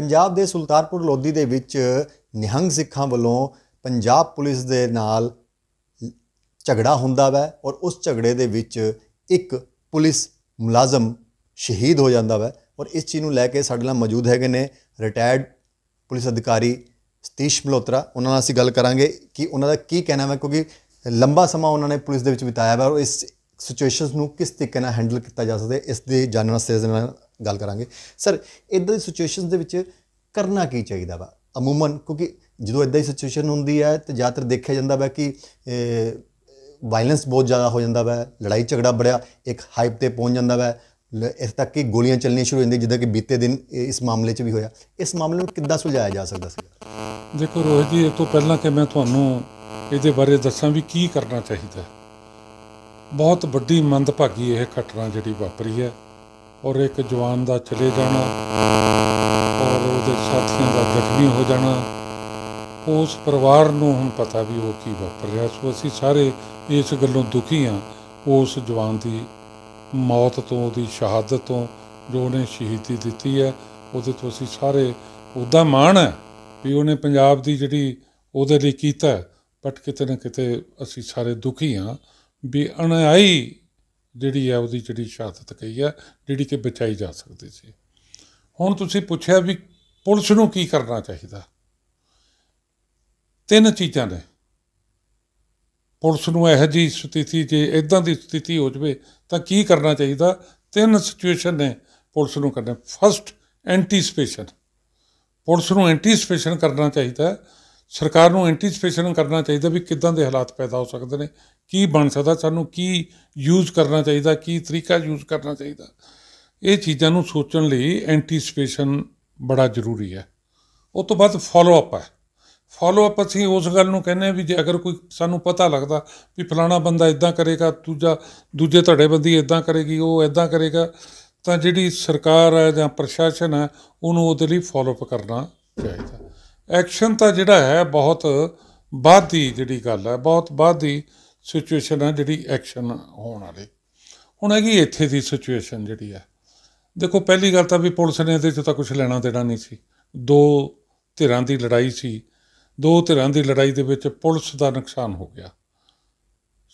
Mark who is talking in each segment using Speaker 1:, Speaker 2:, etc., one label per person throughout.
Speaker 1: ਪੰਜਾਬ ਦੇ ਸੁਲਤਾਨਪੁਰ ਲੋਧੀ ਦੇ ਵਿੱਚ ਨਿਹੰਗ ਸਿੱਖਾਂ ਵੱਲੋਂ ਪੰਜਾਬ ਪੁਲਿਸ ਦੇ ਨਾਲ ਝਗੜਾ ਹੁੰਦਾ ਵੈ ਔਰ ਉਸ ਝਗੜੇ ਦੇ ਵਿੱਚ ਇੱਕ ਪੁਲਿਸ ਮੁਲਾਜ਼ਮ ਸ਼ਹੀਦ ਹੋ ਜਾਂਦਾ ਵੈ ਔਰ ਇਸ ਚੀਜ਼ ਨੂੰ ਲੈ ਕੇ ਸਾਡੇ ਨਾਲ ਮੌਜੂਦ ਹੈਗੇ ਨੇ ਰਿਟਾਇਰਡ ਪੁਲਿਸ ਅਧਿਕਾਰੀ ਸਤੀਸ਼ ਮਲੋਤਰਾ ਉਹਨਾਂ ਨਾਲ ਅਸੀਂ ਗੱਲ ਕਰਾਂਗੇ ਕਿ ਉਹਨਾਂ ਦਾ ਕੀ ਕਹਿਣਾ ਹੈ ਕਿਉਂਕਿ ਲੰਬਾ ਸਮਾਂ ਉਹਨਾਂ ਨੇ ਪੁਲਿਸ ਦੇ ਵਿੱਚ ਬਿਤਾਇਆ ਹੈ ਔਰ ਇਸ ਸਿਚੁਏਸ਼ਨਸ ਨੂੰ ਕਿਸ ਤਰੀਕੇ ਨਾਲ ਹੈਂਡਲ ਕੀਤਾ ਜਾ ਸਕਦਾ ਹੈ ਇਸ ਦੇ ਜਾਣਨ ਵਾਸਤੇ ਗੱਲ ਕਰਾਂਗੇ ਸਰ ਇਦਾਂ ਦੀ ਸਿਚੁਏਸ਼ਨਸ ਦੇ ਵਿੱਚ ਕਰਨਾ ਕੀ ਚਾਹੀਦਾ ਵਾ ਅਮੂਮਨ ਕਿਉਂਕਿ ਜਦੋਂ ਇਦਾਂ ਦੀ ਸਿਚੁਏਸ਼ਨ ਹੁੰਦੀ ਹੈ ਤੇ ਜ਼ਿਆਦਾਤਰ ਦੇਖਿਆ ਜਾਂਦਾ ਵਾ ਕਿ ਵਾਇਲੈਂਸ ਬਹੁਤ ਜ਼ਿਆਦਾ ਹੋ ਜਾਂਦਾ ਵਾ ਲੜਾਈ ਝਗੜਾ ਬੜਿਆ ਇੱਕ ਹਾਈਪ ਤੇ ਪਹੁੰਚ ਜਾਂਦਾ ਵਾ ਇਸ ਤੱਕ ਕਿ ਗੋਲੀਆਂ ਚੱਲਣੀਆਂ ਸ਼ੁਰੂ ਹੋ ਜਾਂਦੀਆਂ ਜਿੱਦਾਂ ਕਿ ਬੀਤੇ ਦਿਨ ਇਸ ਮਾਮਲੇ 'ਚ ਵੀ ਹੋਇਆ ਇਸ ਮਾਮਲੇ ਨੂੰ ਕਿੱਦਾਂ ਸੁਲਝਾਇਆ ਜਾ ਸਕਦਾ ਸੀ
Speaker 2: ਦੇਖੋ ਰੋਹਿਤ ਜੀ ਇਹ ਤੋਂ ਪਹਿਲਾਂ ਕਿ ਮੈਂ ਤੁਹਾਨੂੰ ਇਹਦੇ ਬਾਰੇ ਦੱਸਾਂ ਵੀ ਕੀ ਕਰਨਾ ਚਾਹੀਦਾ ਬਹੁਤ ਵੱਡੀ ਮੰਦਭਾਗੀ ਇਹ ਘਟਨਾ ਜਿਹੜੀ ਵਾਪਰੀ ਹੈ ਔਰ ਇੱਕ ਜਵਾਨ ਦਾ ਚਲੇ ਜਾਣਾ ਔਰ ਉਹਦੇ ਸਾਥੀਆਂ ਦਾ ਜ਼ਖਮੀ ਹੋ ਜਾਣਾ ਉਸ ਪਰਿਵਾਰ ਨੂੰ ਹੁਣ ਪਤਾ ਵੀ ਉਹ ਕੀ ਵਾਪਰ ਰਿਹਾ ਸੋ ਅਸੀਂ ਸਾਰੇ ਇਸ ਗੱਲੋਂ ਦੁਖੀ ਆ ਉਸ ਜਵਾਨ ਦੀ ਮੌਤ ਤੋਂ ਉਹਦੀ ਸ਼ਹਾਦਤ ਤੋਂ ਜੋ ਉਹਨੇ ਸ਼ਹੀਦੀ ਦਿੱਤੀ ਹੈ ਉਹਦੇ ਤੋਂ ਅਸੀਂ ਸਾਰੇ ਉਹਦਾ ਮਾਣ ਹੈ ਵੀ ਉਹਨੇ ਪੰਜਾਬ ਦੀ ਜਿਹੜੀ ਉਹਦੇ ਲਈ ਕੀਤਾ ਬਟ ਕਿਤੇ ਨਾ ਕਿਤੇ ਅਸੀਂ ਸਾਰੇ ਦੁਖੀ ਆ ਵੀ ਅਣਾਈ ਜਿਹੜੀ ਹੈ ਉਹਦੀ ਜਿਹੜੀ ਸ਼ਹਾਦਤ ਕਹੀ ਹੈ ਜਿਹੜੀ ਕਿ ਬਚਾਈ ਜਾ ਸਕਦੀ ਸੀ ਹੁਣ ਤੁਸੀਂ ਪੁੱਛਿਆ ਵੀ ਪੁਲਿਸ ਨੂੰ ਕੀ ਕਰਨਾ ਚਾਹੀਦਾ ਤਿੰਨ ਚੀਜ਼ਾਂ ਨੇ ਪੁਲਿਸ ਨੂੰ ਇਹ ਜੀ ਸਥਿਤੀ ਜੇ ਇਦਾਂ ਦੀ ਸਥਿਤੀ ਹੋ ਜਵੇ ਤਾਂ ਕੀ ਕਰਨਾ ਚਾਹੀਦਾ ਤਿੰਨ ਸਿਚੁਏਸ਼ਨ ਨੇ ਪੁਲਿਸ ਨੂੰ ਕਰਨਾ ਫਸਟ ਐਂਟੀਸਪੇਸ਼ਨ ਪੁਲਿਸ ਨੂੰ ਐਂਟੀਸਪੇਸ਼ਨ ਕਰਨਾ ਚਾਹੀਦਾ ਸਰਕਾਰ ਨੂੰ ਐਂਟੀਸਪੇਸ਼ਨ ਕਰਨਾ ਚਾਹੀਦਾ ਵੀ ਕਿੱਦਾਂ ਦੇ ਹਾਲਾਤ ਪੈਦਾ ਹੋ ਸਕਦੇ ਨੇ ਕੀ ਬਣ ਸਕਦਾ ਸਾਨੂੰ ਕੀ ਯੂਜ਼ ਕਰਨਾ ਚਾਹੀਦਾ ਕੀ ਤਰੀਕਾ ਯੂਜ਼ ਕਰਨਾ ਚਾਹੀਦਾ ਇਹ ਚੀਜ਼ਾਂ ਨੂੰ ਸੋਚਣ ਲਈ ਐਂਟੀਸਪੇਸ਼ਨ ਬੜਾ ਜ਼ਰੂਰੀ ਹੈ ਉਸ ਤੋਂ ਬਾਅਦ ਫਾਲੋ ਅਪ ਹੈ ਫਾਲੋ ਅਪ ਅਸੀਂ ਉਸ ਗੱਲ ਨੂੰ ਕਹਿੰਦੇ ਆ ਵੀ ਜੇ ਅਗਰ ਕੋਈ ਸਾਨੂੰ ਪਤਾ ਲੱਗਦਾ ਵੀ ਫਲਾਣਾ ਬੰਦਾ ਇਦਾਂ ਕਰੇਗਾ ਦੂਜਾ ਦੂਜੇ ਤੁਹਾਡੇ ਬੰਦੀ ਇਦਾਂ ਕਰੇਗੀ ਉਹ ਇਦਾਂ ਕਰੇਗਾ ਤਾਂ ਜਿਹੜੀ ਸਰਕਾਰ ਹੈ ਜਾਂ ਪ੍ਰਸ਼ਾਸਨ ਹੈ ਉਹਨੂੰ ਉਹਦੇ ਲਈ ਫਾਲੋ ਅਪ ਕਰਨਾ ਚਾਹੀਦਾ ਐਕਸ਼ਨ ਤਾਂ ਜਿਹੜਾ ਹੈ ਬਹੁਤ ਬਾਅਦ ਦੀ ਜਿਹੜੀ ਗੱਲ ਹੈ ਬਹੁਤ ਬਾਅਦ ਦੀ ਸਿਚੁਏਸ਼ਨ ਆ ਜਿਹੜੀ ਐਕਸ਼ਨ ਹੋਣ ਵਾਲੀ ਹੁਣ ਹੈਗੀ ਇੱਥੇ ਦੀ ਸਿਚੁਏਸ਼ਨ ਜਿਹੜੀ ਆ ਦੇਖੋ ਪਹਿਲੀ ਗੱਲ ਤਾਂ ਵੀ ਪੁਲਿਸ ਨੇ ਇਹਦੇ 'ਚ ਤਾਂ ਕੁਝ ਲੈਣਾ ਦੇਣਾ ਨਹੀਂ ਸੀ ਦੋ ਧਿਰਾਂ ਦੀ ਲੜਾਈ ਸੀ ਦੋ ਧਿਰਾਂ ਦੀ ਲੜਾਈ ਦੇ ਵਿੱਚ ਪੁਲਿਸ ਦਾ ਨੁਕਸਾਨ ਹੋ ਗਿਆ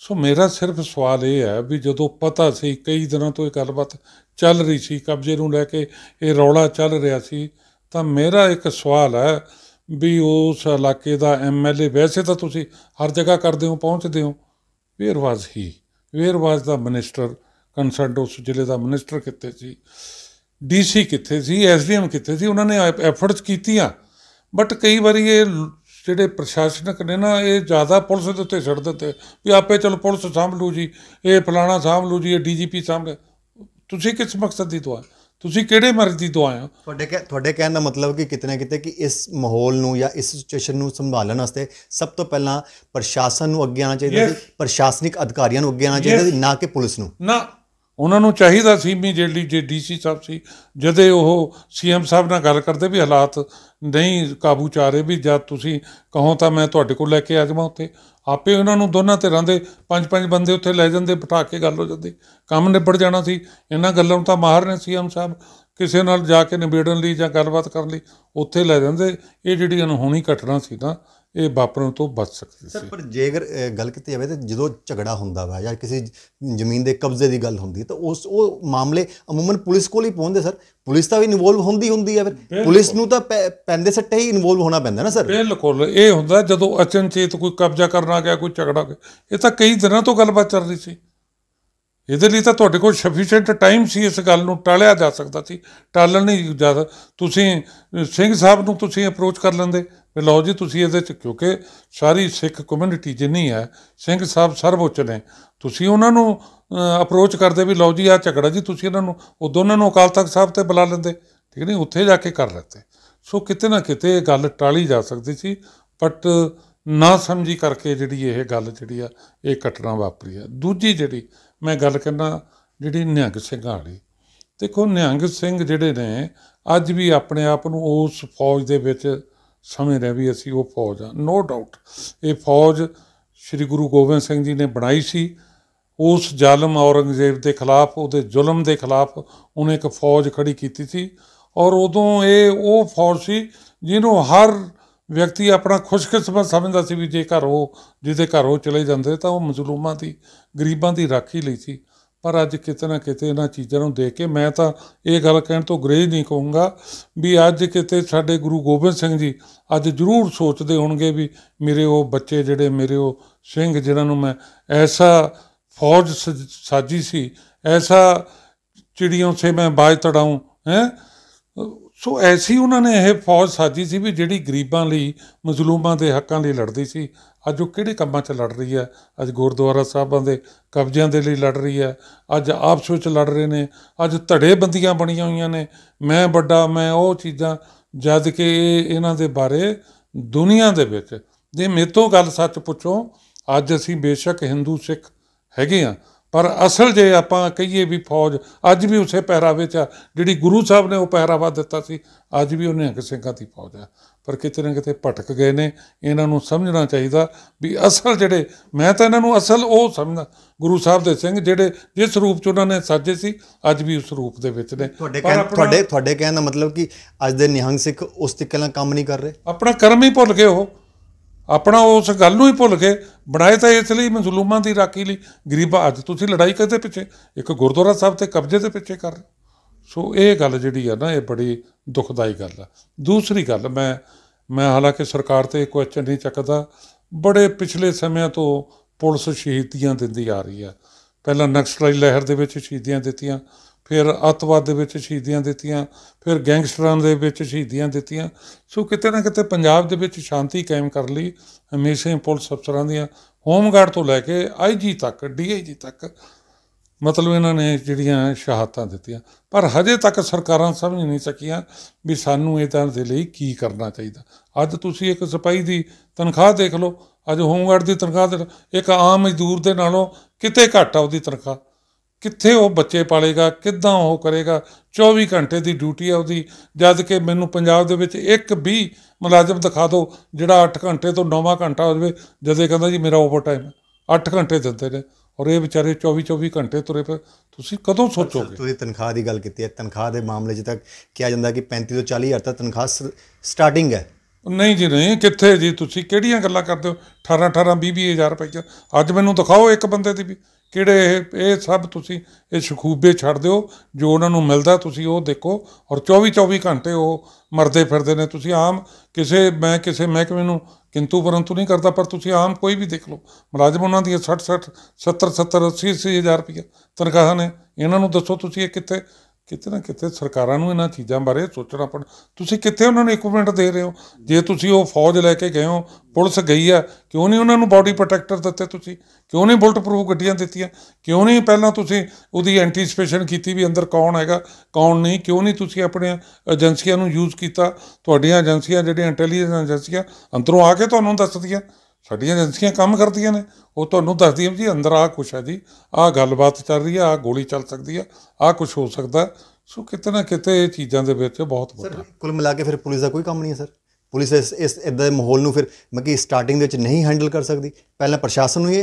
Speaker 2: ਸੋ ਮੇਰਾ ਸਿਰਫ ਸਵਾਲ ਇਹ ਹੈ ਵੀ ਜਦੋਂ ਪਤਾ ਸੀ ਕਈ ਦਿਨਾਂ ਤੋਂ ਇਹ ਗੱਲਬਾਤ ਚੱਲ ਰਹੀ ਸੀ ਕਬਜ਼ੇ ਨੂੰ ਲੈ ਕੇ ਇਹ ਰੌਲਾ ਚੱਲ ਰਿਹਾ ਸੀ ਤਾਂ ਮੇਰਾ ਇੱਕ ਸਵਾਲ ਹੈ ਵੀ ਉਸ ਇਲਾਕੇ ਦਾ ਐਮਐਲਏ ਵੈਸੇ ਤਾਂ ਤੁਸੀਂ ਹਰ ਜਗ੍ਹਾ ਕਰਦੇ ਹੋ ਪਹੁੰਚਦੇ ਹੋ
Speaker 1: where was he
Speaker 2: where was the minister concerned ਉਸ ਜ਼ਿਲ੍ਹੇ ਦਾ ਮਿਨਿਸਟਰ ਕਿੱਥੇ ਸੀ ਡੀਸੀ ਕਿੱਥੇ ਸੀ ਐਸਡੀਐਮ ਕਿੱਥੇ ਸੀ ਉਹਨਾਂ ਨੇ ਐਫਰਟਸ ਕੀਤੀਆਂ ਬਟ ਕਈ ਵਾਰੀ ਇਹ ਜਿਹੜੇ ਪ੍ਰਸ਼ਾਸਨਿਕ ਨੇ ਨਾ ਇਹ ਜ਼ਿਆਦਾ ਪੁਲਿਸ ਦੇ ਉੱਤੇ ਛੱਡ ਦਿੱਤੇ ਵੀ ਆਪੇ ਚਲ ਪੁਲਿਸ ਸਾਂਭ ਲੂ ਜੀ ਇਹ ਫਲਾਣਾ ਸਾਂਭ ਲੂ ਜੀ ਇਹ ਡੀਜੀਪੀ ਸਾਂਭ
Speaker 1: ਤੁਸੀਂ ਕਿਸ ਮਕਸਦ ਦੀ ਦੁਆ ਤੁਸੀਂ ਕਿਹੜੇ ਮਰਜ਼ੀ ਤੋਂ ਆਏ ਹੋ ਤੁਹਾਡੇ ਕਹ ਤੁਹਾਡੇ ਕਹਿਣ ਦਾ ਮਤਲਬ ਕਿ ਕਿਤਨੇ ਕਿਤੇ ਕਿ ਇਸ ਮਾਹੌਲ ਨੂੰ ਜਾਂ ਇਸ ਸਿਚੁਏਸ਼ਨ ਨੂੰ ਸੰਭਾਲਣ ਵਾਸਤੇ ਸਭ ਤੋਂ ਪਹਿਲਾਂ ਪ੍ਰਸ਼ਾਸਨ ਨੂੰ ਅੱਗੇ ਆਉਣਾ ਚਾਹੀਦਾ ਸੀ ਪ੍ਰਸ਼ਾਸਨਿਕ ਅਧਿਕਾਰੀਆਂ ਨੂੰ ਅੱਗੇ ਆਉਣਾ ਚਾਹੀਦਾ ਸੀ ਨਾ ਕਿ ਪੁਲਿਸ ਨੂੰ
Speaker 2: ਨਾ ਉਹਨਾਂ ਨੂੰ ਚਾਹੀਦਾ ਸੀ ਵੀ ਜਿਹੜੀ ਜੇ ਡੀਸੀ ਸਾਹਿਬ ਸੀ ਜਦੇ ਉਹ ਸੀਐਮ ਸਾਹਿਬ ਨਾਲ ਗੱਲ ਕਰਦੇ ਵੀ ਹਾਲਾਤ ਨਹੀਂ ਕਾਬੂ ਚ ਰਹੇ ਵੀ ਜਦ ਤੁਸੀਂ ਕਹੋ ਤਾਂ ਮੈਂ ਤੁਹਾਡੇ ਕੋਲ ਲੈ ਕੇ ਆ ਜਾਵਾਂ ਉੱਥੇ ਆਪੇ ਉਹਨਾਂ ਨੂੰ ਦੋਨਾਂ ਤੇ ਰਹਿੰਦੇ ਪੰਜ ਪੰਜ ਬੰਦੇ ਉੱਥੇ ਲੈ ਜਾਂਦੇ ਬਿਠਾ ਕੇ ਗੱਲ ਹੋ ਜਾਂਦੀ ਕੰਮ ਨਿਬੜ ਜਾਣਾ ਸੀ ਇਹਨਾਂ ਗੱਲਾਂ ਨੂੰ ਤਾਂ ਮਾਹਰ ਨੇ ਸੀਐਮ ਸਾਹਿਬ ਕਿਸੇ ਨਾਲ ਜਾ ਕੇ ਨਿਬੇੜਨ ਲਈ ਜਾਂ ਗੱਲਬਾਤ ਕਰਨ ਲਈ ਉੱਥੇ ਲੈ ਜਾਂਦੇ ਇਹ ਜਿਹੜੀ ਅਨਹੋਣੀ ਘਟਨਾ ਸੀ ਤਾਂ ਇਹ ਵਾਪਰਨ ਤੋਂ ਬਚ ਸਕਦੀ
Speaker 1: ਸੀ ਸਰ ਪਰ ਜੇਕਰ ਗੱਲ ਕੀਤੀ ਜਾਵੇ ਤਾਂ ਜਦੋਂ ਝਗੜਾ ਹੁੰਦਾ ਵਾ ਜਾਂ ਕਿਸੇ ਜ਼ਮੀਨ ਦੇ ਕਬਜ਼ੇ ਦੀ ਗੱਲ ਹੁੰਦੀ ਤਾਂ ਉਸ ਉਹ ਮਾਮਲੇ ਅਮੂਮਨ ਪੁਲਿਸ ਕੋਲ ਹੀ ਪਹੁੰਚਦੇ ਸਰ ਪੁਲਿਸ ਤਾਂ ਵੀ ਇਨਵੋਲਵ ਹੁੰਦੀ ਹੁੰਦੀ ਹੈ ਫਿਰ ਪੁਲਿਸ ਨੂੰ ਤਾਂ ਪੈਂਦੇ ਸੱਟੇ ਹੀ ਇਨਵੋਲਵ ਹੋਣਾ ਪੈਂਦਾ ਨਾ ਸਰ
Speaker 2: ਬਿਲਕੁਲ ਇਹ ਹੁੰਦਾ ਜਦੋਂ ਅਚਨਚੇਤ ਕੋਈ ਕਬਜ਼ਾ ਕਰਨ ਆ ਗਿਆ ਕੋਈ ਝਗੜਾ ਇਹ ਤਾਂ ਕਈ ਦਿਨਾਂ ਤੋਂ ਗੱਲਬਾਤ ਚੱਲ ਰਹੀ ਸੀ ਇਹਦੇ ਲਈ ਤਾਂ ਤੁਹਾਡੇ ਕੋਲ ਸਫੀਸ਼ੀਐਂਟ ਟਾਈਮ ਸੀ ਇਸ ਗੱਲ ਨੂੰ ਟਾਲਿਆ ਜਾ ਸਕਦਾ ਸੀ ਟਾਲਣ ਨਹੀਂ ਜਾ ਤੁਸੀਂ ਸਿੰਘ ਸਾਹਿਬ ਨੂੰ ਤੁਸੀਂ ਅਪਰੋਚ ਕਰ ਲੈਂਦੇ ਵੀ ਲਓ ਜੀ ਤੁਸੀਂ ਇਹਦੇ ਚ ਕਿਉਂਕਿ ਸਾਰੀ ਸਿੱਖ ਕਮਿਊਨਿਟੀ ਜਿੰਨੀ ਹੈ ਸਿੰਘ ਸਾਹਿਬ ਸਰਵਉੱਚ ਨੇ ਤੁਸੀਂ ਉਹਨਾਂ ਨੂੰ ਅਪਰੋਚ ਕਰਦੇ ਵੀ ਲਓ ਜੀ ਆ ਝਗੜਾ ਜੀ ਤੁਸੀਂ ਇਹਨਾਂ ਨੂੰ ਉਹ ਦੋਨਾਂ ਨੂੰ ਅਕਾਲ ਤਖਤ ਸਾਹਿਬ ਤੇ ਬੁਲਾ ਲੈਂਦੇ ਠੀਕ ਨਹੀਂ ਉੱਥੇ ਜਾ ਕੇ ਕਰ ਲੈਂਦੇ ਸੋ ਕਿਤੇ ਨਾ ਕਿਤੇ ਇਹ ਗੱਲ ਟਾਲੀ ਜਾ ਸਕਦੀ ਸੀ ਬਟ ਨਾ ਸਮਝੀ ਕਰਕੇ ਜਿਹੜੀ ਇਹ ਗੱਲ ਜਿਹੜੀ ਆ ਇਹ ਘਟਨਾ ਵਾਪਰੀ ਆ ਦੂਜੀ ਜਿਹੜੀ ਮੈਂ ਗੱਲ ਕਰਨਾ ਜਿਹੜੀ ਨਿਹੰਗ ਸਿੰਘ ਵਾਲੀ ਦੇਖੋ ਨਿਹੰਗ ਸਿੰਘ ਜਿਹੜੇ ਨੇ ਅੱਜ ਵੀ ਆਪਣੇ ਆਪ ਨੂੰ ਉਸ ਫੌਜ ਦੇ ਵਿੱਚ ਸਮੇਂ ਦੇ ਵੀ ਅਸੀਂ ਉਹ ਫੌਜ ਆ ਨੋ ਡਾਊਟ ਇਹ ਫੌਜ ਸ੍ਰੀ ਗੁਰੂ ਗੋਬਿੰਦ ਸਿੰਘ ਜੀ ਨੇ ਬਣਾਈ ਸੀ ਉਸ ਜ਼ਾਲਮ ਔਰੰਗਜ਼ੇਬ ਦੇ ਖਿਲਾਫ ਉਹਦੇ ਜ਼ੁਲਮ ਦੇ ਖਿਲਾਫ ਉਹਨੇ ਇੱਕ ਫੌਜ ਖੜੀ ਕੀਤੀ ਸੀ ਔਰ ਉਦੋਂ ਇਹ ਉਹ ਫੌਜ ਸੀ ਜਿਹਨੂੰ ਹਰ ਵਿਅਕਤੀ ਆਪਣਾ ਖੁਸ਼ਕਿਸਮਤ ਸਮਝਦਾ ਸੀ ਵੀ ਜੇ ਘਰ ਉਹ ਜਿਹਦੇ ਘਰ ਉਹ ਚਲੇ ਜਾਂਦੇ ਤਾਂ ਉਹ ਮਜ਼ਲੂਮਾਂ ਦੀ ਗਰੀਬਾਂ ਦੀ ਰਾਖੀ ਲਈ ਸੀ ਪਰ ਅੱਜ ਕਿਤੇ ਨਾ ਕਿਤੇ ਇਹਨਾਂ ਚੀਜ਼ਾਂ ਨੂੰ ਦੇਖ ਕੇ ਮੈਂ ਤਾਂ ਇਹ ਗੱਲ ਕਹਿਣ ਤੋਂ ਗਰੇਜ ਨਹੀਂ ਕਹੂੰਗਾ ਵੀ ਅੱਜ ਕਿਤੇ ਸਾਡੇ ਗੁਰੂ ਗੋਬਿੰਦ ਸਿੰਘ ਜੀ ਅੱਜ ਜ਼ਰੂਰ ਸੋਚਦੇ ਹੋਣਗੇ ਵੀ ਮੇਰੇ ਉਹ ਬੱਚੇ ਜਿਹੜੇ ਮੇਰੇ ਉਹ ਸਿੰਘ ਜਿਨ੍ਹਾਂ ਨੂੰ ਮੈਂ ਐਸਾ ਫੌਜ ਸਾਜੀ ਸੀ ਐਸਾ ਚਿੜੀਆਂ ਸੇ ਮੈਂ ਬਾਜ ਤੜਾਉਂ ਹੈ ਸੋ ਐਸੀ ਉਹਨਾਂ ਨੇ ਇਹ ਫੌਜ ਸਾਜੀ ਸੀ ਵੀ ਜਿਹੜੀ ਗਰੀਬਾਂ ਲਈ ਮਜ਼ਲੂਮਾਂ ਦੇ ਹੱਕਾਂ ਲਈ ਲੜਦੀ ਸੀ ਅੱਜ ਉਹ ਕਿਹੜੇ ਕੰਮਾਂ 'ਚ ਲੜ ਰਹੀ ਹੈ ਅੱਜ ਗੁਰਦੁਆਰਾ ਸਾਹਿਬਾਂ ਦੇ ਕਬਜ਼ਿਆਂ ਦੇ ਲਈ ਲੜ ਰਹੀ ਹੈ ਅੱਜ ਆਪਸ ਵਿੱਚ ਲੜ ਰਹੇ ਨੇ ਅੱਜ ਧੜੇ ਬੰਦੀਆਂ ਬਣੀਆਂ ਹੋਈਆਂ ਨੇ ਮੈਂ ਵੱਡਾ ਮੈਂ ਉਹ ਚੀਜ਼ਾਂ ਜਦ ਕਿ ਇਹਨਾਂ ਦੇ ਬਾਰੇ ਦੁਨੀਆ ਦੇ ਵਿੱਚ ਜੇ ਮੇਤੋਂ ਗੱਲ ਸੱਚ ਪੁੱਛੋ ਅੱਜ ਅਸੀਂ ਬੇਸ਼ੱਕ ਹਿੰਦੂ ਸਿੱਖ ਹੈਗੇ ਆ ਪਰ ਅਸਲ ਜੇ ਆਪਾਂ ਕਹੀਏ ਵੀ ਫੌਜ ਅੱਜ ਵੀ ਉਸੇ ਪਹਿਰਾਵੇ 'ਚ ਜਿਹੜੀ ਗੁਰੂ ਸਾਹਿਬ ਨੇ ਉਹ ਪਹਿਰਾਵਾ ਦਿੱਤਾ ਸੀ ਅੱਜ ਵੀ ਉਹਨੇ ਅੰਗ ਸਿੰਘਾਂ ਦੀ ਫੌਜ ਆ ਪਰ ਕਿਤੇ ਨਾ ਕਿਤੇ ਭਟਕ ਗਏ ਨੇ ਇਹਨਾਂ ਨੂੰ ਸਮਝਣਾ ਚਾਹੀਦਾ ਵੀ ਅਸਲ ਜਿਹੜੇ ਮੈਂ ਤਾਂ ਇਹਨਾਂ ਨੂੰ ਅਸਲ ਉਹ ਸਮਝਦਾ ਗੁਰੂ ਸਾਹਿਬ ਦੇ ਸਿੰਘ ਜਿਹੜੇ ਜਿਸ ਰੂਪ 'ਚ ਉਹਨਾਂ ਨੇ ਸਾਜੇ ਸੀ ਅੱਜ ਵੀ ਉਸ ਰੂਪ ਦੇ ਵਿੱਚ ਨੇ ਤੁਹਾਡੇ
Speaker 1: ਤੁਹਾਡੇ ਕਹਿਣ ਦਾ ਮਤਲਬ ਕਿ ਅੱਜ ਦੇ ਨਿਹੰਗ ਸਿੱਖ ਉਸ ਤਰੀਕੇ ਕੰਮ ਨਹੀਂ ਕਰ ਰਹੇ
Speaker 2: ਆਪਣਾ ਕਰਮ ਹੀ ਭੁੱਲ ਗਏ ਉਹ ਆਪਣਾ ਉਸ ਗੱਲ ਨੂੰ ਹੀ ਭੁੱਲ ਕੇ ਬਣਾਏ ਤਾਂ ਇਸ ਲਈ ਮਜ਼ਲੂਮਾਂ ਦੀ ਰਾਖੀ ਲਈ ਗਰੀਬਾਂ ਅੱਜ ਤੁਸੀਂ ਲੜਾਈ ਕਰਦੇ ਪਿੱਛੇ ਇੱਕ ਗੁਰਦੁਆਰਾ ਸਾਹਿਬ ਤੇ ਕਬਜ਼ੇ ਦੇ ਪਿੱਛੇ ਕਰ ਸੋ ਇਹ ਗੱਲ ਜਿਹੜੀ ਆ ਨਾ ਇਹ ਬੜੀ ਦੁਖਦਾਈ ਗੱਲ ਆ ਦੂਸਰੀ ਗੱਲ ਮੈਂ ਮੈਂ ਹਾਲਾਂਕਿ ਸਰਕਾਰ ਤੇ ਕੁਐਸਚਨ ਨਹੀਂ ਚੱਕਦਾ ਬੜੇ ਪਿਛਲੇ ਸਮਿਆਂ ਤੋਂ ਪੁਲਿਸ ਸ਼ਹੀਦੀਆਂ ਦਿੰਦੀ ਆ ਰਹੀ ਆ ਪਹਿਲਾਂ ਨਕਸਲਾਈ ਲਹਿਰ ਦੇ ਵਿੱਚ ਸ਼ਹੀਦੀਆਂ ਦਿੱਤੀਆਂ ਫਿਰ ਅਤਵਾਦ ਦੇ ਵਿੱਚ ਸ਼ਹੀਦੀਆਂ ਦਿੱਤੀਆਂ ਫਿਰ ਗੈਂਗਸਟਰਾਂ ਦੇ ਵਿੱਚ ਸ਼ਹੀਦੀਆਂ ਦਿੱਤੀਆਂ ਸੋ ਕਿਤੇ ਨਾ ਕਿਤੇ ਪੰਜਾਬ ਦੇ ਵਿੱਚ ਸ਼ਾਂਤੀ ਕਾਇਮ ਕਰ ਲਈ ਹਮੇਸ਼ਾ ਹੀ ਪੁਲਿਸ ਅਫਸਰਾਂ ਦੀਆਂ ਹੋਮਗਾਰਡ ਤੋਂ ਲੈ ਕੇ ਆਈਜੀ ਤੱਕ ਡੀਆਈਜੀ ਤੱਕ ਮਤਲਬ ਇਹਨਾਂ ਨੇ ਜਿਹੜੀਆਂ ਸ਼ਹਾਦਤਾਂ ਦਿੱਤੀਆਂ ਪਰ ਹਜੇ ਤੱਕ ਸਰਕਾਰਾਂ ਸਮਝ ਨਹੀਂ ਸਕੀਆਂ ਵੀ ਸਾਨੂੰ ਇਹਦਾਂ ਦੇ ਲਈ ਕੀ ਕਰਨਾ ਚਾਹੀਦਾ ਅੱਜ ਤੁਸੀਂ ਇੱਕ ਸਿਪਾਹੀ ਦੀ ਤਨਖਾਹ ਦੇਖ ਲਓ ਅੱਜ ਹੋਮਗਾਰਡ ਦੀ ਤਨਖਾਹ ਇੱਕ ਆਮ ਮਜ਼ਦੂਰ ਦੇ ਨਾਲੋਂ ਕਿਤੇ ਘੱਟ ਆ ਉਹਦੀ ਤਨਖਾਹ ਕਿੱਥੇ ਉਹ ਬੱਚੇ ਪਾਲੇਗਾ ਕਿੱਦਾਂ ਉਹ ਕਰੇਗਾ 24 ਘੰਟੇ ਦੀ ਡਿਊਟੀ ਹੈ ਉਹਦੀ ਜਦ ਕਿ ਮੈਨੂੰ ਪੰਜਾਬ ਦੇ ਵਿੱਚ ਇੱਕ ਵੀ ਮੁਲਾਜ਼ਮ ਦਿਖਾ ਦਿਓ ਜਿਹੜਾ 8 ਘੰਟੇ ਤੋਂ 9ਵਾਂ ਘੰਟਾ ਹੋ ਜਦ ਜਦੇ ਕਹਿੰਦਾ ਜੀ
Speaker 1: ਮੇਰਾ ਓਵਰ ਟਾਈਮ ਹੈ 8 ਘੰਟੇ ਦਿੰਦੇ ਨੇ ਔਰ ਇਹ ਵਿਚਾਰੇ 24 24 ਘੰਟੇ ਤੁਰੇ ਪਏ ਤੁਸੀਂ ਕਦੋਂ ਸੋਚੋਗੇ ਤੁਸੀਂ ਤਨਖਾਹ ਦੀ ਗੱਲ ਕੀਤੀ ਹੈ ਤਨਖਾਹ ਦੇ ਮਾਮਲੇ 'ਚ ਤੱਕ ਕਿਹਾ ਜਾਂਦਾ ਕਿ 35 ਤੋਂ 40 ਹਜ਼ਾਰ ਤੱਕ ਤਨਖਾਹ ਸਟਾਰਟਿੰਗ ਹੈ
Speaker 2: ਨਹੀਂ ਜੀ ਨਹੀਂ ਕਿੱਥੇ ਜੀ ਤੁਸੀਂ ਕਿਹੜੀਆਂ ਗੱਲਾਂ ਕਰਦੇ ਹੋ 18 18 20 ਹਜ਼ਾਰ ਰੁਪਏ ਅੱਜ ਮੈਨੂੰ ਦਿਖਾਓ ਇੱਕ ਬੰਦੇ ਦੀ ਵੀ ਕਿਹੜੇ ਇਹ ਸਭ ਤੁਸੀਂ ਇਹ ਸ਼ਖੂਬੇ ਛੱਡ ਦਿਓ ਜੋ ਉਹਨਾਂ ਨੂੰ ਮਿਲਦਾ ਤੁਸੀਂ ਉਹ ਦੇਖੋ ਔਰ 24 24 ਘੰਟੇ ਉਹ ਮਰਦੇ ਫਿਰਦੇ ਨੇ ਤੁਸੀਂ ਆਮ ਕਿਸੇ ਮੈਂ ਕਿਸੇ ਮਹਿਕਮੇ ਨੂੰ ਕਿੰਤੂ ਪਰੰਤੂ ਨਹੀਂ ਕਰਦਾ ਪਰ ਤੁਸੀਂ ਆਮ ਕੋਈ ਵੀ ਦੇਖ ਲਓ ਮੁਲਾਜ਼ਮ ਉਹਨਾਂ ਦੀ 60 60 70 70 80 80000 ਰੁਪਏ ਤਨਖਾਹਾਂ ਨੇ ਇਹਨਾਂ ਨੂੰ ਦੱਸੋ ਤੁਸੀਂ ਇਹ ਕਿੱਥੇ ਕਿਤੇ ਨਾ ਕਿਤੇ ਸਰਕਾਰਾਂ ਨੂੰ ਇਹਨਾਂ ਚੀਜ਼ਾਂ ਬਾਰੇ ਸੋਚਣਾ ਪੈਣਾ ਤੁਸੀਂ ਕਿੱਥੇ ਉਹਨਾਂ ਨੂੰ ਇਕਵਿਪਮੈਂਟ ਦੇ ਰਹੇ ਹੋ ਜੇ ਤੁਸੀਂ ਉਹ ਫੌਜ ਲੈ ਕੇ ਗਏ ਹੋ ਪੁਲਿਸ ਗਈ ਆ ਕਿਉਂ ਨਹੀਂ ਉਹਨਾਂ ਨੂੰ ਬਾਡੀ ਪ੍ਰੋਟੈਕਟਰ ਦਿੱਤੇ ਤੁਸੀਂ ਕਿਉਂ ਨਹੀਂ ਬੁਲਟ ਪ੍ਰੂਫ ਗੱਡੀਆਂ ਦਿੱਤੀਆਂ ਕਿਉਂ ਨਹੀਂ ਪਹਿਲਾਂ ਤੁਸੀਂ ਉਹਦੀ ਐਂਟੀਸਪੇਸ਼ਨ ਕੀਤੀ ਵੀ ਅੰਦਰ ਕੌਣ ਹੈਗਾ ਕੌਣ ਨਹੀਂ ਕਿਉਂ ਨਹੀਂ ਤੁਸੀਂ ਆਪਣੇ ਏਜੰਸੀਆਂ ਨੂੰ ਯੂਜ਼ ਕੀਤਾ ਤੁਹਾਡੀਆਂ ਏਜੰਸੀਆਂ ਜਿਹੜੀਆਂ ਇੰਟੈਲੀਜੈਂਸ ਏਜੰਸੀਆਂ ਅੰਦਰੋਂ ਆ ਕੇ ਤੁਹਾਨੂੰ ਦੱਸਦੀਆਂ ਸਾਡੀਆਂ ਏਜੰਸੀਆਂ ਕੰਮ ਕਰਦੀਆਂ ਨੇ ਉਹ ਤੁਹਾਨੂੰ ਦੱਸਦੀਆਂ ਜੀ ਅੰਦਰ ਆ ਕੁਛ ਹੈ ਜੀ ਆ ਗੱਲਬਾਤ ਚੱਲ ਰਹੀ ਆ ਆ ਗੋਲੀ ਚੱਲ ਸਕਦੀ ਆ
Speaker 1: ਆ ਕੁਛ ਹੋ ਸਕਦਾ ਸੋ ਕਿਤੇ ਨਾ ਕਿਤੇ ਇਹ ਚੀਜ਼ਾਂ ਦੇ ਵਿੱਚ ਬਹੁਤ ਬਹੁਤ ਸਰ ਕੁੱਲ ਮਿਲਾ ਕੇ ਫਿਰ ਪੁਲਿਸ ਦਾ ਕੋਈ ਕੰਮ ਨਹੀਂ ਹੈ ਸਰ ਪੁਲਿਸ ਇਸ ਇਸ ਇਦਾਂ ਦੇ ਮਾਹੌਲ ਨੂੰ ਫਿਰ ਕਿ ਸਟਾਰਟਿੰਗ ਦੇ ਵਿੱਚ ਨਹੀਂ ਹੈਂਡਲ ਕਰ ਸਕਦੀ ਪਹਿਲਾਂ ਪ੍ਰਸ਼ਾਸਨ ਨੂੰ ਹੀ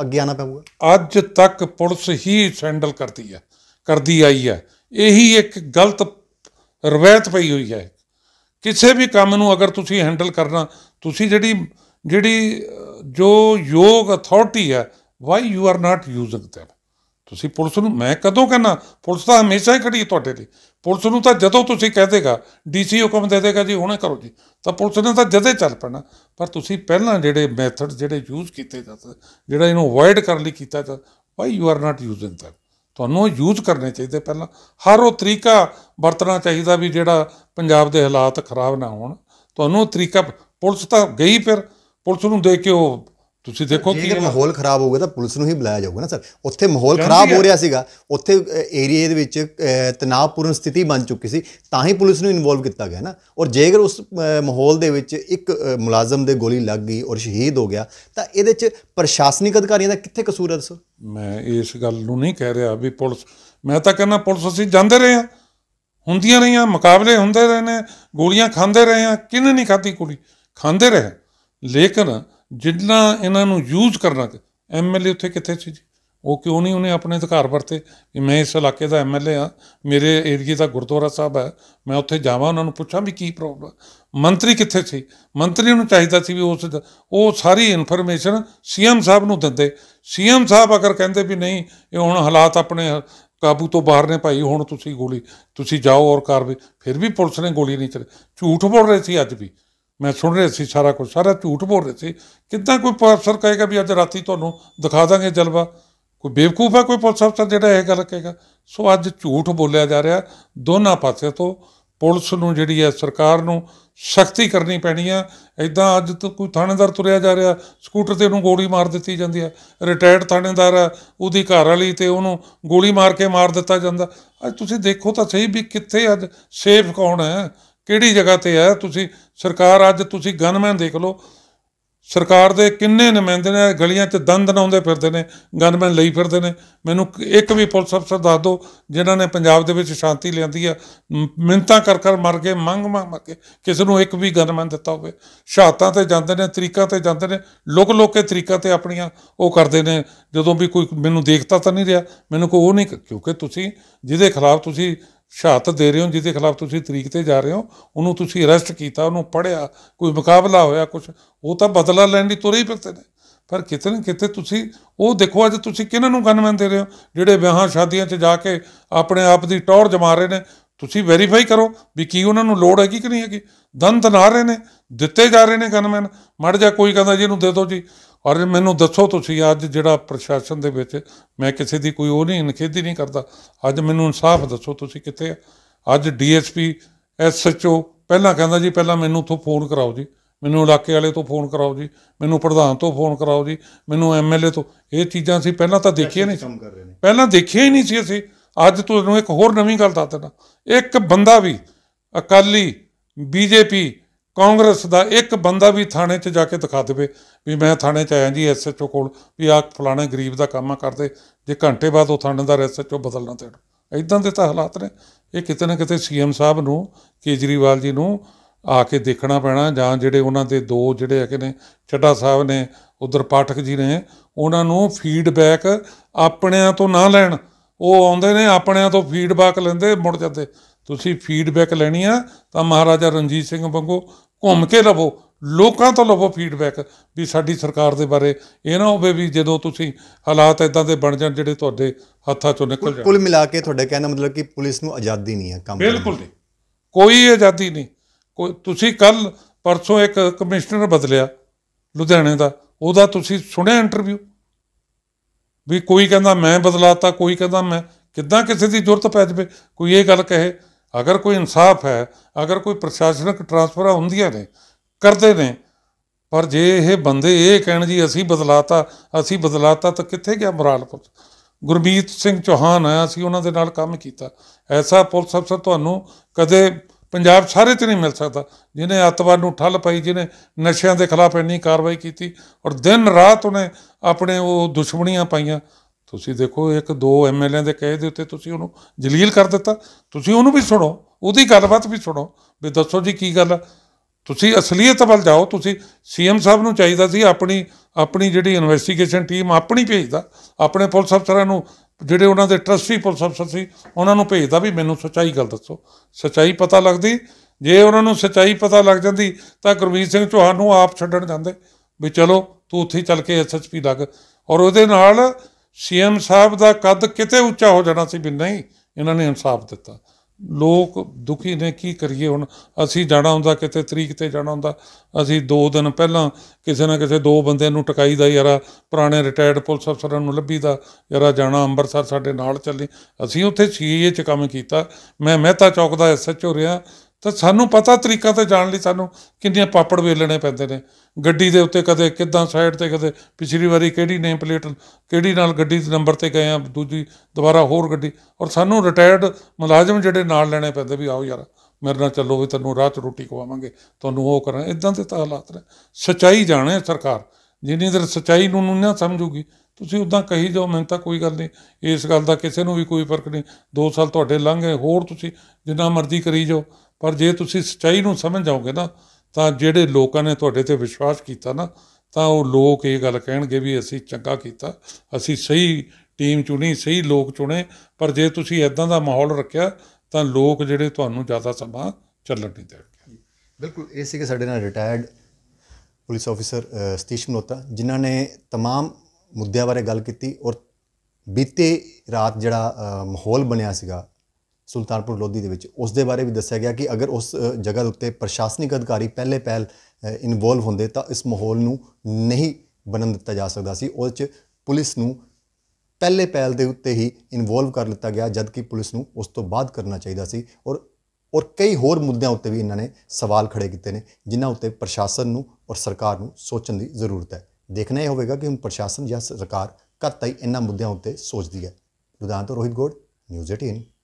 Speaker 1: ਅੱਗੇ ਆਣਾ ਪਊਗਾ
Speaker 2: ਅੱਜ ਤੱਕ ਪੁਲਿਸ ਹੀ ਹੈਂਡਲ ਕਰਦੀ ਹੈ ਕਰਦੀ ਆਈ ਹੈ ਇਹੀ ਇੱਕ ਗਲਤ ਰਵਾਇਤ ਪਈ ਹੋਈ ਹੈ ਕਿਸੇ ਵੀ ਕੰਮ ਨੂੰ ਅਗਰ ਤੁਸੀਂ ਹੈਂਡਲ ਕਰਨਾ ਤੁਸੀਂ ਜਿਹੜੀ ਜਿਹੜੀ ਜੋ ਯੋਗ ਅਥਾਰਟੀ ਹੈ why you are not using them ਤੁਸੀਂ ਪੁਲਿਸ ਨੂੰ ਮੈਂ ਕਦੋਂ ਕਹਿੰਦਾ ਪੁਲਿਸ ਤਾਂ ਹਮੇਸ਼ਾ ਹੀ ਖੜੀ ਹੈ ਤੁਹਾਡੇ ਲਈ ਪੁਲਿਸ ਨੂੰ ਤਾਂ ਜਦੋਂ ਤੁਸੀਂ ਕਹਿ ਦੇਗਾ ਡੀਸੀ ਹੁਕਮ ਦੇ ਦੇਗਾ ਜੀ ਹੁਣੇ ਕਰੋ ਜੀ ਤਾਂ ਪੁਲਿਸ ਨੇ ਤਾਂ ਜਦੇ ਚੱਲ ਪੈਣਾ ਪਰ ਤੁਸੀਂ ਪਹਿਲਾਂ ਜਿਹੜੇ ਮੈਥਡ ਜਿਹੜੇ ਯੂਜ਼ ਕੀਤੇ ਜਾਂਦੇ ਜਿਹੜਾ ਇਹਨੂੰ ਅਵੋਇਡ ਕਰਨ ਲਈ ਕੀਤਾ ਜਾਂਦਾ why you are not using them ਤੁਹਾਨੂੰ ਯੂਜ਼ ਕਰਨੇ ਚਾਹੀਦੇ ਪਹਿਲਾਂ ਹਰ ਉਹ ਤਰੀਕਾ ਵਰਤਣਾ ਚਾਹੀਦਾ ਵੀ ਜਿਹੜਾ ਪੰਜਾਬ ਦੇ ਹਾਲਾਤ ਖਰਾਬ ਨਾ ਹੋਣ ਤੁਹਾਨੂੰ ਤਰੀਕਾ ਪੁਲਿਸ ਤਾਂ ਗਈ ਫਿਰ ਪੁਲਿਸ ਨੂੰ ਦੇਖ ਕੇ ਉਹ ਤੁਸੀਂ
Speaker 1: ਦੇਖੋ ਕਿ ਮਾਹੌਲ ਖਰਾਬ ਹੋ ਗਿਆ ਤਾਂ ਪੁਲਿਸ ਨੂੰ ਹੀ ਬੁਲਾਇਆ ਜਾਊਗਾ ਨਾ ਸਰ ਉੱਥੇ ਮਾਹੌਲ ਖਰਾਬ ਹੋ ਰਿਹਾ ਸੀਗਾ ਉੱਥੇ ਏਰੀਆ ਦੇ ਵਿੱਚ ਤਣਾਅਪੂਰਨ ਸਥਿਤੀ ਬਣ ਚੁੱਕੀ ਸੀ ਤਾਂ ਹੀ ਪੁਲਿਸ ਨੂੰ ਇਨਵੋਲਵ ਕੀਤਾ ਗਿਆ ਨਾ ਔਰ ਜੇਕਰ ਉਸ ਮਾਹੌਲ ਦੇ ਵਿੱਚ ਇੱਕ ਮੁਲਾਜ਼ਮ ਦੇ ਗੋਲੀ ਲੱਗ ਗਈ ਔਰ ਸ਼ਹੀਦ ਹੋ ਗਿਆ ਤਾਂ ਇਹਦੇ 'ਚ ਪ੍ਰਸ਼ਾਸਨਿਕ ਅਧਿਕਾਰੀਆਂ ਦਾ ਕਿੱਥੇ ਕਸੂਰ ਹੈ ਦੱਸੋ
Speaker 2: ਮੈਂ ਇਸ ਗੱਲ ਨੂੰ ਨਹੀਂ ਕਹਿ ਰਿਹਾ ਵੀ ਪੁਲਿਸ ਮੈਂ ਤਾਂ ਕਹਿੰਦਾ ਪੁਲਿਸ ਅਸੀਂ ਜਾਂਦੇ ਰਹੇ ਹਾਂ ਹੁੰਦੀਆਂ ਰਹੀਆਂ ਮੁਕਾਬਲੇ ਹੁੰਦੇ ਰਹੇ ਨੇ ਗੋਲੀਆਂ ਖਾਂਦੇ ਰਹੇ ਹਾਂ ਕਿੰਨੇ ਨਹੀਂ ਖਾਤੀ ਕੁੜੀ ਖਾਂਦੇ ਰਹੇ ਲੇਕਿਨ ਜਿੰਨਾ ਇਹਨਾਂ ਨੂੰ ਯੂਜ਼ ਕਰਨਾ ਐਮਐਲਏ ਉੱਥੇ ਕਿੱਥੇ ਸੀ ਜੀ ਉਹ ਕਿਉਂ ਨਹੀਂ ਉਹਨੇ ਆਪਣੇ ਅਧਿਕਾਰ ਵਰਤੇ ਕਿ ਮੈਂ ਇਸ ਇਲਾਕੇ ਦਾ ਐਮਐਲਏ ਆ ਮੇਰੇ ਏਰੀਏ ਦਾ ਗੁਰਦੁਆਰਾ ਸਾਹਿਬ ਹੈ ਮੈਂ ਉੱਥੇ ਜਾਵਾਂ ਉਹਨਾਂ ਨੂੰ ਪੁੱਛਾਂ ਵੀ ਕੀ ਪ੍ਰੋਬਲਮ ਮੰਤਰੀ ਕਿੱਥੇ ਸੀ ਮੰਤਰੀ ਨੂੰ ਚਾਹੀਦਾ ਸੀ ਵੀ ਉਸ ਉਹ ਸਾਰੀ ਇਨਫੋਰਮੇਸ਼ਨ ਸੀਐਮ ਸਾਹਿਬ ਨੂੰ ਦਿੰਦੇ ਸੀਐਮ ਸਾਹਿਬ ਅਗਰ ਕਹਿੰਦੇ ਵੀ ਨਹੀਂ ਇਹ ਹੁਣ ਹਾਲਾਤ ਆਪਣੇ ਕਾਬੂ ਤੋਂ ਬਾਹਰ ਨੇ ਭਾਈ ਹੁਣ ਤੁਸੀਂ ਗੋਲੀ ਤੁਸੀਂ ਜਾਓ ਔਰ ਕਰ ਫਿਰ ਵੀ ਪੁਲਿਸ ਨੇ ਗੋਲੀ ਨਹੀਂ ਚਲੀ ਝੂਠ ਬੋਲ ਰਹੇ ਸੀ ਅੱਜ ਵੀ ਮੈਂ ਸੁਣ ਰਿਹਾ ਸੀ ਸਾਰਾ ਕੁਝ ਸਾਰਾ ਝੂਠ ਬੋਲ ਰਹੇ ਸੀ ਕਿੱਦਾਂ ਕੋਈ ਪੁਲਿਸ ਅਫਸਰ ਕਹੇਗਾ ਵੀ ਅੱਜ ਰਾਤੀ ਤੁਹਾਨੂੰ ਦਿਖਾ ਦਾਂਗੇ ਜਲਵਾ ਕੋਈ ਬੇਵਕੂਫ ਹੈ ਕੋਈ ਪੁਲਿਸ ਅਫਸਰ ਜਿਹੜਾ ਇਹ ਗੱਲ ਕਹੇਗਾ ਸੋ ਅੱਜ ਝੂਠ ਬੋਲਿਆ ਜਾ ਰਿਹਾ ਦੋਨਾਂ ਪਾਸੇ ਤੋਂ ਪੁਲਿਸ ਨੂੰ ਜਿਹੜੀ ਹੈ ਸਰਕਾਰ ਨੂੰ ਸ਼ਕਤੀ ਕਰਨੀ ਪੈਣੀ ਆ ਐਦਾਂ ਅੱਜ ਤੋਂ ਕੋਈ ਥਾਣੇਦਾਰ ਤੁਰਿਆ ਜਾ ਰਿਹਾ ਸਕੂਟਰ ਤੇ ਉਹਨੂੰ ਗੋਲੀ ਮਾਰ ਦਿੱਤੀ ਜਾਂਦੀ ਆ ਰਿਟਾਇਰਡ ਥਾਣੇਦਾਰ ਆ ਉਹਦੀ ਘਰ ਵਾਲੀ ਤੇ ਉਹਨੂੰ ਗੋਲੀ ਮਾਰ ਕੇ ਮਾਰ ਦਿੱਤਾ ਜਾਂਦਾ ਅੱਜ ਤੁਸੀਂ ਦੇਖੋ ਤਾਂ ਸਹੀ ਵੀ ਕਿੱਥੇ ਅੱਜ ਸੇਫ ਕੌਣ ਹੈ ਕਿਹੜੀ ਜਗ੍ਹਾ ਤੇ ਆ ਤੁਸੀਂ ਸਰਕਾਰ ਅੱਜ ਤੁਸੀਂ ਗਨਮੈਨ ਦੇਖ ਲਓ ਸਰਕਾਰ ਦੇ ਕਿੰਨੇ ਨੁਮਾਇੰਦੇ ਨੇ ਗਲੀਆਂ 'ਚ ਦੰਦ ਨਾਉਂਦੇ ਫਿਰਦੇ ਨੇ ਗਨਮੈਨ ਲਈ ਫਿਰਦੇ ਨੇ ਮੈਨੂੰ ਇੱਕ ਵੀ ਪੁਲਿਸ ਅਫਸਰ ਦੱਸ ਦਿਓ ਜਿਨ੍ਹਾਂ ਨੇ ਪੰਜਾਬ ਦੇ ਵਿੱਚ ਸ਼ਾਂਤੀ ਲਿਆਂਦੀ ਆ ਮਿੰਤਾ ਕਰ ਕਰ ਮਰ ਗਏ ਮੰਗ ਮੰਗ ਕੇ ਕਿਸੇ ਨੂੰ ਇੱਕ ਵੀ ਗਨਮੈਨ ਦਿੱਤਾ ਹੋਵੇ ਸ਼ਹਾਦਤਾਂ ਤੇ ਜਾਂਦੇ ਨੇ ਤਰੀਕਾਂ ਤੇ ਜਾਂਦੇ ਨੇ ਲੋਕ ਲੋਕੇ ਤਰੀਕਾਂ ਤੇ ਆਪਣੀਆਂ ਉਹ ਕਰਦੇ ਨੇ ਜਦੋਂ ਵੀ ਕੋਈ ਮੈਨੂੰ ਦੇਖਦਾ ਤਾਂ ਨਹੀਂ ਰਿਹਾ ਮੈਨੂੰ ਕੋਈ ਉਹ ਨਹੀਂ ਕਿਉਂਕਿ ਤੁਸੀਂ ਜਿਹਦੇ ਖਿਲਾਫ ਤੁਸੀਂ ਸ਼ਹਾਦਤ ਦੇ ਰਹੇ ਹੋ ਜਿਹਦੇ ਖਿਲਾਫ ਤੁਸੀਂ ਤਰੀਕ ਤੇ ਜਾ ਰਹੇ ਹੋ ਉਹਨੂੰ ਤੁਸੀਂ ਅਰੈਸਟ ਕੀਤਾ ਉਹਨੂੰ ਪੜਿਆ ਕੋਈ ਮੁਕਾਬਲਾ ਹੋਇਆ ਕੁਝ ਉਹ ਤਾਂ ਬਦਲਾ ਲੈਣ ਦੀ ਤੁਰੇ ਹੀ ਫਿਰਦੇ ਨੇ ਪਰ ਕਿਤੇ ਨਾ ਕਿਤੇ ਤੁਸੀਂ ਉਹ ਦੇਖੋ ਅੱਜ ਤੁਸੀਂ ਕਿਹਨਾਂ ਨੂੰ ਗਨਮੈਨ ਦੇ ਰਹੇ ਹੋ ਜਿਹੜੇ ਵਿਆਹਾਂ ਸ਼ਾਦੀਆਂ 'ਚ ਜਾ ਕੇ ਆਪਣੇ ਆਪ ਦੀ ਟੌਰ ਜਮਾ ਰਹੇ ਨੇ ਤੁਸੀਂ ਵੈਰੀਫਾਈ ਕਰੋ ਵੀ ਕੀ ਉਹਨਾਂ ਨੂੰ ਲੋੜ ਹੈਗੀ ਕਿ ਨਹੀਂ ਹੈਗੀ ਦੰਦ ਨਾ ਰਹੇ ਨੇ ਦਿੱਤੇ ਜਾ ਰਹੇ ਨੇ ਗਨਮੈਨ ਮੜ ਜਾ ਕੋਈ ਕਹਿੰਦਾ ਜੀ ਇਹਨੂੰ ਦੇ ਦਿਓ ਜੀ ਔਰ ਮੈਨੂੰ ਦੱਸੋ ਤੁਸੀਂ ਅੱਜ ਜਿਹੜਾ ਪ੍ਰਸ਼ਾਸਨ ਦੇ ਵਿੱਚ ਮੈਂ ਕਿਸੇ ਦੀ ਕੋਈ ਉਹ ਨਹੀਂ ਨਖੇਦੀ ਨਹੀਂ ਕਰਦਾ ਅੱਜ ਮੈਨੂੰ ਇਨਸਾਫ ਦੱਸੋ ਤੁਸੀਂ ਕਿੱਥੇ ਅੱਜ ਡੀਐਸਪੀ ਐਸਐਚਓ ਪਹਿਲਾਂ ਕਹਿੰਦਾ ਜੀ ਪਹਿਲਾਂ ਮੈਨੂੰ ਉੱਥੋਂ ਫੋਨ ਕਰਾਓ ਜੀ ਮੈਨੂੰ ਇਲਾਕੇ ਵਾਲੇ ਤੋਂ ਫੋਨ ਕਰਾਓ ਜੀ ਮੈਨੂੰ ਪ੍ਰਧਾਨ ਤੋਂ ਫੋਨ ਕਰਾਓ ਜੀ ਮੈਨੂੰ ਐਮਐਲਏ ਤੋਂ ਇਹ ਚੀਜ਼ਾਂ ਸੀ ਪਹਿਲਾਂ ਤਾਂ ਦੇਖੀਆਂ ਨਹੀਂ ਪਹਿਲਾਂ ਦੇਖਿਆ ਹੀ ਨਹੀਂ ਸੀ ਅਸੀਂ ਅੱਜ ਤੁਹਾਨੂੰ ਇੱਕ ਹੋਰ ਨਵੀਂ ਗੱਲ ਦੱਸ ਦਿੰਦਾ ਇੱਕ ਬੰਦਾ ਵੀ ਅਕਾਲੀ ਬੀਜੇਪੀ ਕਾਂਗਰਸ ਦਾ ਇੱਕ ਬੰਦਾ ਵੀ ਥਾਣੇ 'ਚ ਜਾ ਕੇ ਦਿਖਾ ਦੇਵੇ ਵੀ ਮੈਂ ਥਾਣੇ 'ਚ ਆਇਆ ਜੀ ਐਸਐਚਓ ਕੋਲ ਵੀ ਆ ਫਲਾਣੇ ਗਰੀਬ ਦਾ ਕੰਮ ਆ ਕਰਦੇ ਜੇ ਘੰਟੇ ਬਾਅਦ ਉਹ ਥਾਣੇ ਦਾ ਐਸਐਚਓ ਬਦਲਣਾ ਤੇ ਇਦਾਂ ਦੇ ਤਾਂ ਹਾਲਾਤ ਨੇ ਇਹ ਕਿਤੇ ਨਾ ਕਿਤੇ ਸੀਐਮ ਸਾਹਿਬ ਨੂੰ ਕੇਜਰੀਵਾਲ ਜੀ ਨੂੰ ਆ ਕੇ ਦੇਖਣਾ ਪੈਣਾ ਜਾਂ ਜਿਹੜੇ ਉਹਨਾਂ ਦੇ ਦੋ ਜਿਹੜੇ ਹੈਗੇ ਨੇ ਛੱਡਾ ਸਾਹਿਬ ਨੇ ਉਧਰ ਪਾਠਕ ਜੀ ਨੇ ਉਹਨਾਂ ਨੂੰ ਫੀਡਬੈਕ ਆਪਣਿਆਂ ਤੋਂ ਨਾ ਲੈਣ ਉਹ ਆਉਂਦੇ ਨੇ ਆਪਣਿਆਂ ਤੋਂ ਫੀਡਬੈਕ ਲੈਂਦੇ ਮੁੜ ਜਾਂਦੇ ਤੁਸੀਂ ਫੀਡਬੈਕ ਲੈਣੀ ਆ ਤਾਂ ਮਹਾਰਾਜਾ ਰਣਜੀਤ ਸਿੰਘ ਵਾਂਗੂ ਘੁੰਮ ਕੇ ਲਵੋ ਲੋਕਾਂ ਤੋਂ ਲਵੋ ਫੀਡਬੈਕ ਵੀ ਸਾਡੀ ਸਰਕਾਰ ਦੇ ਬਾਰੇ ਇਹ ਨਾ ਹੋਵੇ ਵੀ ਜਦੋਂ ਤੁਸੀਂ ਹਾਲਾਤ ਇਦਾਂ ਦੇ ਬਣ ਜਾਣ ਜਿਹੜੇ ਤੁਹਾਡੇ ਹੱਥਾਂ ਚੋਂ ਨਿਕਲ ਜਾਣ ਕੁੱਲ ਮਿਲਾ
Speaker 1: ਕੇ ਤੁਹਾਡੇ ਕਹਿਣਾ ਮਤਲਬ ਕਿ ਪੁਲਿਸ ਨੂੰ ਆਜ਼ਾਦੀ ਨਹੀਂ ਹੈ ਕੰਮ ਬਿਲਕੁਲ ਨਹੀਂ
Speaker 2: ਕੋਈ ਆਜ਼ਾਦੀ ਨਹੀਂ ਕੋਈ ਤੁਸੀਂ ਕੱਲ ਪਰਸੋਂ ਇੱਕ ਕਮਿਸ਼ਨਰ ਬਦਲਿਆ ਲੁਧਿਆਣੇ ਦਾ ਉਹਦਾ ਤੁਸੀਂ ਸੁਣਿਆ ਇੰਟਰਵਿਊ ਵੀ ਕੋਈ ਕਹਿੰਦਾ ਮੈਂ ਬਦਲਾਤਾ ਕੋਈ ਕਹਿੰਦਾ ਮੈਂ ਕਿੱਦਾਂ ਕਿਸੇ ਦੀ ਜ਼ਰੂਰਤ ਪੈ ਜਵੇ ਕੋਈ ਇਹ ਗੱਲ ਕਹੇ ਅਗਰ ਕੋਈ ਇਨਸਾਫ ਹੈ ਅਗਰ ਕੋਈ ਪ੍ਰਸ਼ਾਸਨਿਕ ਟਰਾਂਸਫਰਾਂ ਹੁੰਦੀਆਂ ਨੇ ਕਰਦੇ ਨੇ ਪਰ ਜੇ ਇਹ ਬੰਦੇ ਇਹ ਕਹਿਣ ਜੀ ਅਸੀਂ ਬਦਲਾਤਾ ਅਸੀਂ ਬਦਲਾਤਾ ਤਾਂ ਕਿੱਥੇ ਗਿਆ ਮੋਰਾਲ ਪੁਲਿਸ ਗੁਰਮੀਤ ਸਿੰਘ ਚੌਹਾਨ ਆ ਅਸੀਂ ਉਹਨਾਂ ਦੇ ਨਾਲ ਕੰਮ ਕੀਤਾ ਐਸਾ ਪੁਲਿਸ ਅਫਸਰ ਤੁਹਾਨੂੰ ਕਦੇ ਪੰਜਾਬ ਸਾਰੇ 'ਚ ਨਹੀਂ ਮਿਲ ਸਕਦਾ ਜਿਹਨੇ ਅੱਤਵਾਦ ਨੂੰ ਠੱਲ ਪਾਈ ਜਿਹਨੇ ਨਸ਼ਿਆਂ ਦੇ ਖਿਲਾਫ ਇੰਨੀ ਕਾਰਵਾਈ ਕੀਤੀ ਔਰ ਦਿਨ ਰਾਤ ਉਹਨੇ ਆਪਣੇ ਉਹ ਦੁਸ਼ਮਣੀਆਂ ਪਾਈਆਂ ਤੁਸੀਂ ਦੇਖੋ ਇੱਕ ਦੋ ਐਮਐਲਏ ਦੇ ਕਹੇ ਦੇ ਉੱਤੇ ਤੁਸੀਂ ਉਹਨੂੰ ਜਲੀਲ ਕਰ ਦਿੱਤਾ ਤੁਸੀਂ ਉਹਨੂੰ ਵੀ ਸੁਣੋ ਉਹਦੀ ਗੱਲਬਾਤ ਵੀ ਸੁਣੋ ਵੀ ਦੱਸੋ ਜੀ ਕੀ ਗੱਲ ਤੁਸੀਂ ਅਸਲੀਅਤ ਵੱਲ ਜਾਓ ਤੁਸੀਂ ਸੀਐਮ ਸਾਹਿਬ ਨੂੰ ਚਾਹੀਦਾ ਸੀ ਆਪਣੀ ਆਪਣੀ ਜਿਹੜੀ ਇਨਵੈਸਟੀਗੇਸ਼ਨ ਟੀਮ ਆਪਣੀ ਭੇਜਦਾ ਆਪਣੇ ਪੁਲਿਸ ਅਫਸਰਾਂ ਨੂੰ ਜਿਹੜੇ ਉਹਨਾਂ ਦੇ ਟਰਸਟੀ ਪੁਲਿਸ ਅਫਸਰ ਸੀ ਉਹਨਾਂ ਨੂੰ ਭੇਜਦਾ ਵੀ ਮੈਨੂੰ ਸੱਚਾਈ ਗੱਲ ਦੱਸੋ ਸੱਚਾਈ ਪਤਾ ਲੱਗਦੀ ਜੇ ਉਹਨਾਂ ਨੂੰ ਸੱਚਾਈ ਪਤਾ ਲੱਗ ਜਾਂਦੀ ਤਾਂ ਗੁਰਮੀਤ ਸਿੰਘ ਚੋਹਾਨ ਨੂੰ ਆਪ ਛੱਡਣ ਜਾਂਦੇ ਵੀ ਚਲੋ ਤੂੰ ਉੱਥੇ ਚੱਲ ਕੇ ਐਸਐਸਪੀ ਲੱਗ ਔਰ ਉਹਦੇ ਨਾਲ ਸੀਐਮ ਸਾਹਿਬ ਦਾ ਕੱਦ ਕਿਤੇ ਉੱਚਾ ਹੋ ਜਾਣਾ ਸੀ ਵੀ ਨਹੀਂ ਇਹਨਾਂ ਨੇ ਇਨਸਾਫ ਦਿੱਤਾ ਲੋਕ ਦੁਖੀ ਨੇ ਕੀ ਕਰੀਏ ਹੁਣ ਅਸੀਂ ਜਾਣਾ ਹੁੰਦਾ ਕਿਤੇ ਤਰੀਕ ਤੇ ਜਾਣਾ ਹੁੰਦਾ ਅਸੀਂ 2 ਦਿਨ ਪਹਿਲਾਂ ਕਿਸੇ ਨਾ ਕਿਸੇ ਦੋ ਬੰਦਿਆਂ ਨੂੰ ਟਕਾਈ ਦਾ ਯਾਰਾ ਪੁਰਾਣੇ ਰਿਟਾਇਰਡ ਪੁਲਿਸ ਅਫਸਰਾਂ ਨੂੰ ਲੱਭੀਦਾ ਯਾਰਾ ਜਾਣਾ ਅੰਮ੍ਰਿਤਸਰ ਸਾਡੇ ਨਾਲ ਚੱਲੇ ਅਸੀਂ ਉੱਥੇ ਸੀਏ ਚ ਕੰਮ ਕੀਤਾ ਮੈਂ ਮਹਿਤਾ ਚੌਕ ਦਾ ਐਸਐਚਓ ਰਿਹਾ ਤਾਂ ਸਾਨੂੰ ਪਤਾ ਤਰੀਕਾ ਤੇ ਜਾਣ ਲਈ ਸਾਨੂੰ ਕਿੰਨੀਆਂ ਪਾਪੜ ਵੇਲਣੇ ਪੈਂਦੇ ਨੇ ਗੱਡੀ ਦੇ ਉੱਤੇ ਕਦੇ ਕਿੱਦਾਂ ਸਾਈਡ ਤੇ ਕਦੇ ਪਿਛਲੀ ਵਾਰੀ ਕਿਹੜੀ ਨੇਮ ਪਲੇਟ ਕਿਹੜੀ ਨਾਲ ਗੱਡੀ ਦੇ ਨੰਬਰ ਤੇ ਗਏ ਆ ਦੂਜੀ ਦੁਬਾਰਾ ਹੋਰ ਗੱਡੀ ਔਰ ਸਾਨੂੰ ਰਿਟਾਇਰਡ ਮੁਲਾਜ਼ਮ ਜਿਹੜੇ ਨਾਲ ਲੈਣੇ ਪੈਂਦੇ ਵੀ ਆਓ ਯਾਰ ਮੇਰੇ ਨਾਲ ਚੱਲੋ ਵੀ ਤੈਨੂੰ ਰਾਤ ਰੋਟੀ ਖਵਾਵਾਂਗੇ ਤੁਹਾਨੂੰ ਉਹ ਕਰਾਂ ਇਦਾਂ ਦੇ ਤਾਂ ਹਾਲਾਤ ਨੇ ਸਚਾਈ ਜਾਣੇ ਸਰਕਾਰ ਜਿੰਨੀ ਦਰ ਸਚਾਈ ਨੂੰ ਨਾ ਸਮਝੂਗੀ ਤੁਸੀਂ ਉਦਾਂ ਕਹੀ ਜਾਓ ਮੈਨੂੰ ਤਾਂ ਕੋਈ ਗੱਲ ਨਹੀਂ ਇਸ ਗੱਲ ਦਾ ਕਿਸੇ ਨੂੰ ਵੀ ਕੋਈ ਫਰਕ ਨਹੀਂ 2 ਸਾਲ ਤੁਹਾਡੇ ਲੰਘ ਗਏ ਹੋਰ ਤੁਸੀਂ ਜਿੰਨਾ ਮਰਜ਼ੀ ਕਰੀ ਜਾਓ ਪਰ ਜੇ ਤੁਸੀਂ ਸੱਚਾਈ ਨੂੰ ਸਮਝ ਜਾਓਗੇ ਨਾ ਤਾਂ ਜਿਹੜੇ ਲੋਕਾਂ ਨੇ ਤੁਹਾਡੇ ਤੇ ਵਿਸ਼ਵਾਸ ਕੀਤਾ ਨਾ ਤਾਂ ਉਹ ਲੋਕ ਇਹ ਗੱਲ ਕਹਿਣਗੇ ਵੀ ਅਸੀਂ ਚੰਗਾ ਕੀਤਾ ਅਸੀਂ ਸਹੀ ਟੀਮ ਚੁਣੀ ਸਹੀ ਲੋਕ ਚੁਣੇ ਪਰ ਜੇ ਤੁਸੀਂ ਇਦਾਂ ਦਾ ਮਾਹੌਲ ਰੱਖਿਆ ਤਾਂ ਲੋਕ ਜਿਹੜੇ ਤੁਹਾਨੂੰ ਜ਼ਿਆਦਾ ਸਮਾਂ ਚੱਲਣ ਨਹੀਂ ਦੇਣਗੇ
Speaker 1: ਬਿਲਕੁਲ ਇਹ ਕਿ ਸਾਡੇ ਨਾਲ retired police officer Satish Manota ਜਿਨ੍ਹਾਂ ਨੇ तमाम ਮੁੱਦਿਆਂ ਬਾਰੇ ਗੱਲ ਕੀਤੀ ਔਰ ਬੀਤੇ ਰਾਤ ਜਿਹੜਾ ਮਾਹੌਲ ਬਣਿਆ ਸੀਗਾ ਸੁਲਤਾਨਪੁਰ ਲੋਧੀ ਦੇ ਵਿੱਚ ਉਸ ਦੇ ਬਾਰੇ ਵੀ ਦੱਸਿਆ ਗਿਆ ਕਿ ਅਗਰ ਉਸ ਜਗ੍ਹਾ ਦੇ ਉੱਤੇ ਪ੍ਰਸ਼ਾਸਨਿਕ ਅਧਿਕਾਰੀ ਪਹਿਲੇ ਪਹਿਲ ਇਨਵੋਲਵ ਹੁੰਦੇ ਤਾਂ ਇਸ ਮਾਹੌਲ ਨੂੰ ਨਹੀਂ ਬਣਨ ਦਿੱਤਾ ਜਾ ਸਕਦਾ ਸੀ ਉਸ ਚ ਪੁਲਿਸ ਨੂੰ ਪਹਿਲੇ ਪਹਿਲ ਦੇ ਉੱਤੇ ਹੀ ਇਨਵੋਲਵ ਕਰ ਲਿੱਤਾ ਗਿਆ ਜਦ ਕਿ ਪੁਲਿਸ ਨੂੰ ਉਸ ਤੋਂ ਬਾਅਦ ਕਰਨਾ ਚਾਹੀਦਾ ਸੀ ਔਰ ਔਰ ਕਈ ਹੋਰ ਮੁੱਦਿਆਂ ਉੱਤੇ ਵੀ ਇਹਨਾਂ ਨੇ ਸਵਾਲ ਖੜੇ ਕੀਤੇ ਨੇ ਜਿਨ੍ਹਾਂ ਉੱਤੇ ਪ੍ਰਸ਼ਾਸਨ ਨੂੰ ਔਰ ਸਰਕਾਰ ਨੂੰ ਸੋਚਣ ਦੀ ਜ਼ਰੂਰਤ ਹੈ ਦੇਖਣਾ ਇਹ ਹੋਵੇਗਾ ਕਿ ਹੁਣ ਪ੍ਰਸ਼ਾਸਨ ਜਾਂ ਸਰਕਾਰ ਕਦ ਤਾਈ ਇਹਨਾਂ ਮੁੱਦਿਆਂ ਉੱਤੇ ਸੋਚਦੀ ਹੈ ਲੁਧਿਆਣਾ ਤੋਂ ਰੋਹਿਤ ਗੋੜ ਨਿਊਜ਼ 18